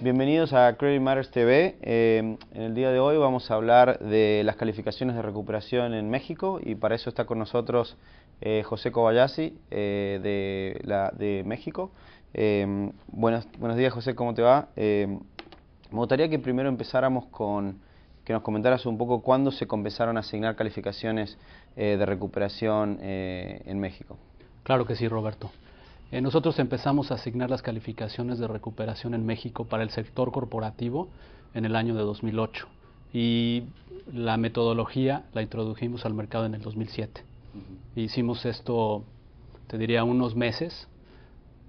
Bienvenidos a Credit Matters TV. Eh, en el día de hoy vamos a hablar de las calificaciones de recuperación en México y para eso está con nosotros eh, José Cobayasi eh, de, de, México. buenos, buenos días José, ¿cómo te va? me gustaría que primero empezáramos con que nos comentaras un poco cuándo se comenzaron a asignar calificaciones de recuperación en México. Claro que sí, Roberto. Eh, nosotros empezamos a asignar las calificaciones de recuperación en México para el sector corporativo en el año de 2008 y la metodología la introdujimos al mercado en el 2007. Hicimos esto, te diría, unos meses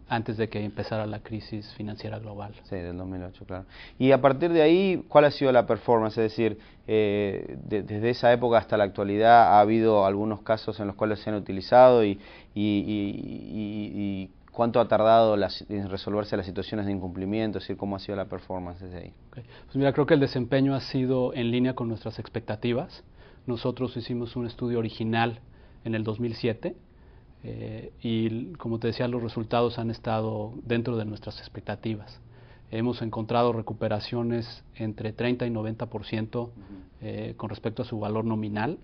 antes de que empezara la crisis financiera global. Sí, del 2008, claro. Y a partir de ahí, ¿cuál ha sido la performance? Es decir, eh, desde esa época hasta la actualidad, ¿ha habido algunos casos en los cuales se han utilizado y, y, y ¿Cuánto ha tardado en resolverse las situaciones de incumplimiento? Es decir, ¿cómo ha sido la performance desde ahí? Pues mira, creo que el desempeño ha sido en línea con nuestras expectativas. Nosotros hicimos un estudio original en el 2007 eh, y, como te decía, los resultados han estado dentro de nuestras expectativas. Hemos encontrado recuperaciones entre 30 y 90% eh, con respecto a su valor nominal.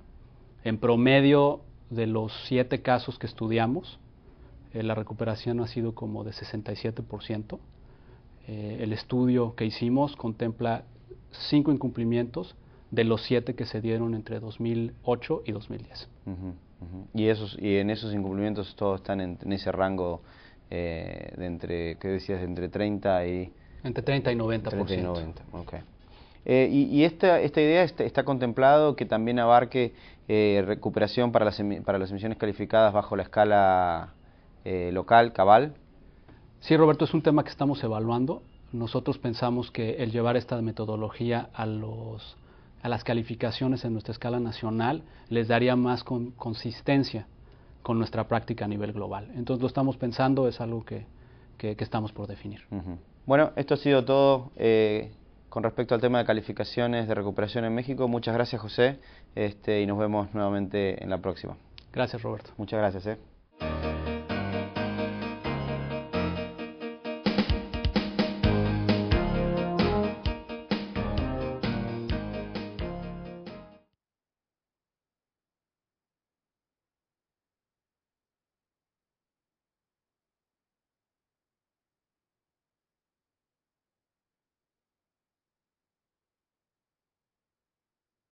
En promedio de los siete casos que estudiamos, eh, la recuperación ha sido como de 67%. Eh, el estudio que hicimos contempla cinco incumplimientos de los siete que se dieron entre 2008 y 2010. Y, esos, y en esos incumplimientos todos están en, ese rango eh, de entre, ¿qué decías?, entre 30 y... Entre 30 y 90%. 30 y 90, okay. Eh, y, esta, esta idea está, contemplado que también abarque recuperación para las, para las emisiones calificadas bajo la escala eh, local, cabal. Sí, Roberto, es un tema que estamos evaluando. Nosotros pensamos que el llevar esta metodología a, los, las calificaciones en nuestra escala nacional les daría más consistencia con nuestra práctica a nivel global. Entonces lo estamos pensando, es algo que, estamos por definir. Bueno, esto ha sido todo eh, con respecto al tema de calificaciones de recuperación en México. Muchas gracias, José, este, y nos vemos nuevamente en la próxima. Gracias, Roberto. Muchas gracias. Eh.